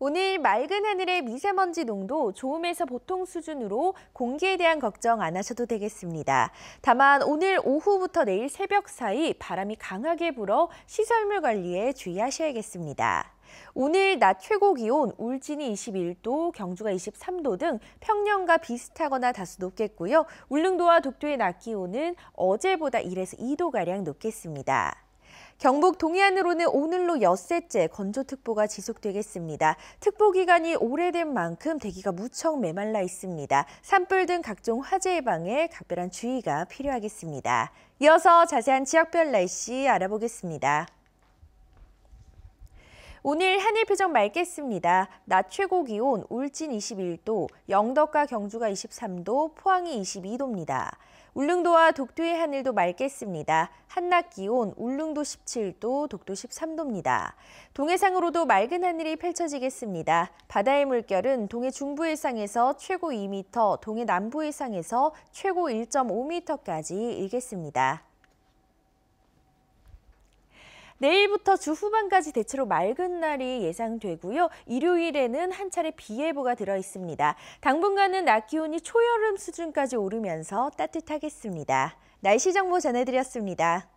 오늘 맑은 하늘의 미세먼지 농도 좋음에서 보통 수준으로 공기에 대한 걱정 안 하셔도 되겠습니다. 다만 오늘 오후부터 내일 새벽 사이 바람이 강하게 불어 시설물 관리에 주의하셔야겠습니다. 오늘 낮 최고 기온 울진이 21도, 경주가 23도 등 평년과 비슷하거나 다소 높겠고요. 울릉도와 독도의 낮 기온은 어제보다 1에서 2도가량 높겠습니다. 경북 동해안으로는 오늘로 엿새째 건조특보가 지속되겠습니다. 특보 기간이 오래된 만큼 대기가 무척 메말라 있습니다. 산불 등 각종 화재 예방에 각별한 주의가 필요하겠습니다. 이어서 자세한 지역별 날씨 알아보겠습니다. 오늘 하늘 표정 맑겠습니다. 낮 최고 기온 울진 21도, 영덕과 경주가 23도, 포항이 22도입니다. 울릉도와 독도의 하늘도 맑겠습니다. 한낮 기온 울릉도 17도, 독도 13도입니다. 동해상으로도 맑은 하늘이 펼쳐지겠습니다. 바다의 물결은 동해 중부 해상에서 최고 2m, 동해 남부 해상에서 최고 1.5m까지 일겠습니다. 내일부터 주 후반까지 대체로 맑은 날이 예상되고요. 일요일에는 한 차례 비 예보가 들어 있습니다. 당분간은 낮 기온이 초여름 수준까지 오르면서 따뜻하겠습니다. 날씨 정보 전해드렸습니다.